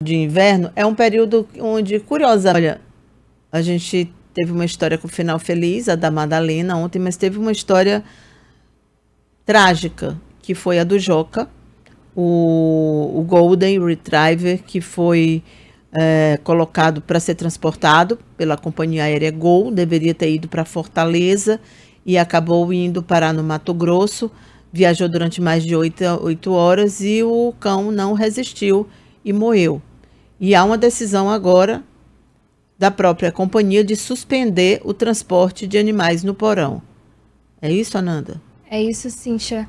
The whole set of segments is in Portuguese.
de inverno é um período onde, curiosa, olha, a gente teve uma história com final feliz, a da Madalena ontem, mas teve uma história trágica, que foi a do Joca, o, o Golden Retriever, que foi é, colocado para ser transportado pela companhia aérea Gol, deveria ter ido para Fortaleza e acabou indo parar no Mato Grosso, viajou durante mais de oito horas e o cão não resistiu e morreu. E há uma decisão agora da própria companhia de suspender o transporte de animais no porão. É isso, Ananda? É isso, Cincha.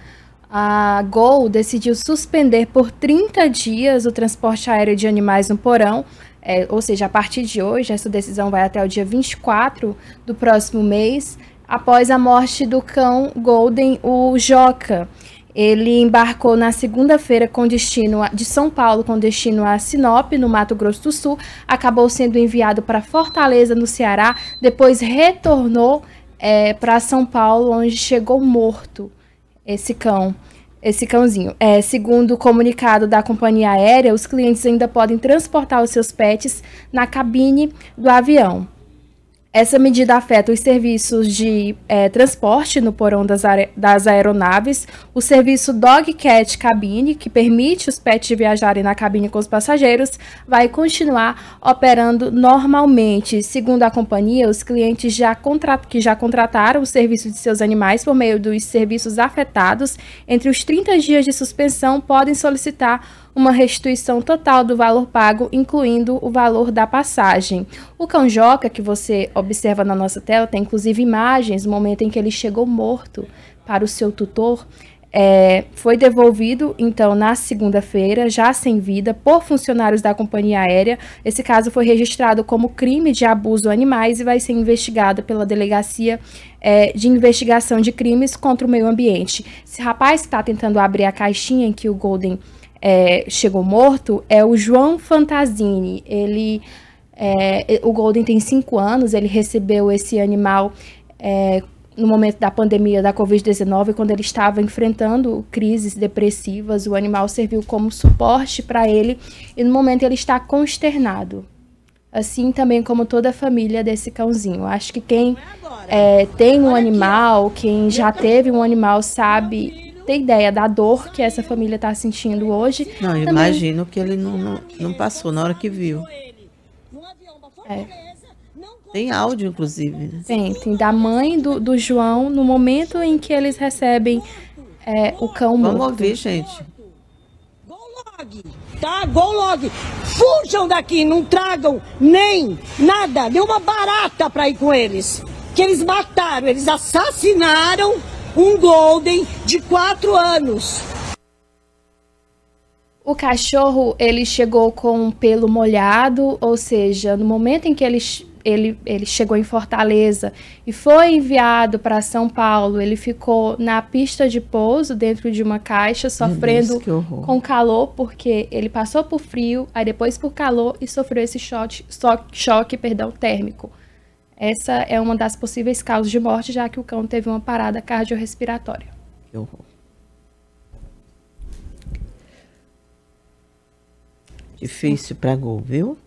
A Gol decidiu suspender por 30 dias o transporte aéreo de animais no porão, é, ou seja, a partir de hoje, essa decisão vai até o dia 24 do próximo mês, após a morte do cão Golden, o Joca. Ele embarcou na segunda-feira com destino a, de São Paulo com destino a Sinop, no Mato Grosso do Sul, acabou sendo enviado para Fortaleza, no Ceará, depois retornou é, para São Paulo, onde chegou morto esse cão. Esse cãozinho. É, segundo o comunicado da companhia aérea, os clientes ainda podem transportar os seus pets na cabine do avião. Essa medida afeta os serviços de é, transporte no porão das, das, aeronaves, o serviço Dog Cat Cabine, que permite os pets viajarem na cabine com os passageiros, vai continuar operando normalmente. Segundo a companhia, os clientes já que já contrataram o serviço de seus animais por meio dos serviços afetados, entre os 30 dias de suspensão, podem solicitar uma restituição total do valor pago, incluindo o valor da passagem. O cão Joca, que você observa na nossa tela, tem inclusive imagens do momento em que ele chegou morto para o seu tutor. É, foi devolvido, então, na segunda-feira, já sem vida, por funcionários da companhia aérea. Esse caso foi registrado como crime de abuso a animais e vai ser investigado pela Delegacia é, de Investigação de Crimes contra o Meio Ambiente. Esse rapaz que está tentando abrir a caixinha em que o Golden é, chegou morto é o João Fantasini. Ele, é, o Golden tem cinco anos, ele recebeu esse animal é, no momento da pandemia da Covid-19, quando ele estava enfrentando crises depressivas. O animal serviu como suporte para ele e no momento ele está consternado. Assim também como toda a família desse cãozinho. Acho que quem é é, tem um animal, quem já teve um animal, sabe ter ideia da dor que essa família está sentindo hoje. Não, Também... imagino que ele não, não, não, passou na hora que viu. É. Tem áudio, inclusive. Né? Tem, tem da mãe do, do João no momento em que eles recebem é, o cão Vamos morto. Vamos ouvir, gente. tá? gol log. Fujam daqui, não tragam nem nada, uma barata para ir com eles. Que eles mataram, eles assassinaram um golden de quatro anos. O cachorro ele chegou com o pelo molhado, ou seja, no momento em que ele, ele, ele chegou em Fortaleza e foi enviado para São Paulo, ele ficou na pista de pouso dentro de uma caixa, sofrendo Deus, com calor, porque ele passou por frio, aí depois por calor e sofreu esse choque, choque perdão, térmico. Essa é uma das possíveis causas de morte, já que o cão teve uma parada cardiorrespiratória. Que horror. Difícil para Gol, viu?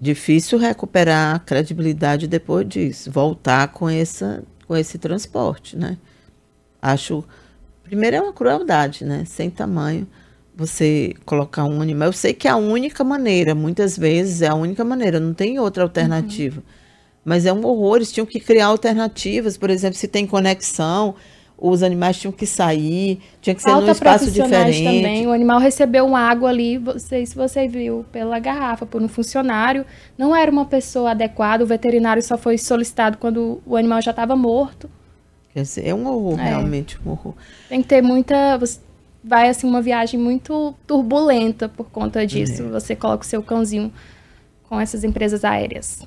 Difícil recuperar a credibilidade depois disso, voltar com essa com esse transporte, né? Acho primeiro é uma crueldade, né? Sem tamanho você colocar um animal. Eu sei que é a única maneira, muitas vezes é a única maneira, não tem outra uhum. alternativa. Uhum mas é um horror, eles tinham que criar alternativas, por exemplo, se tem conexão, os animais tinham que sair, tinha que ser Falta num espaço diferente. também, o animal recebeu uma água ali, você, se você viu pela garrafa, por um funcionário, não era uma pessoa adequada, o veterinário só foi solicitado quando o animal já estava morto. Quer dizer, é um horror, é. realmente um horror. Tem que ter muita, vai assim uma viagem muito turbulenta por conta disso, é. você coloca o seu cãozinho com essas empresas aéreas.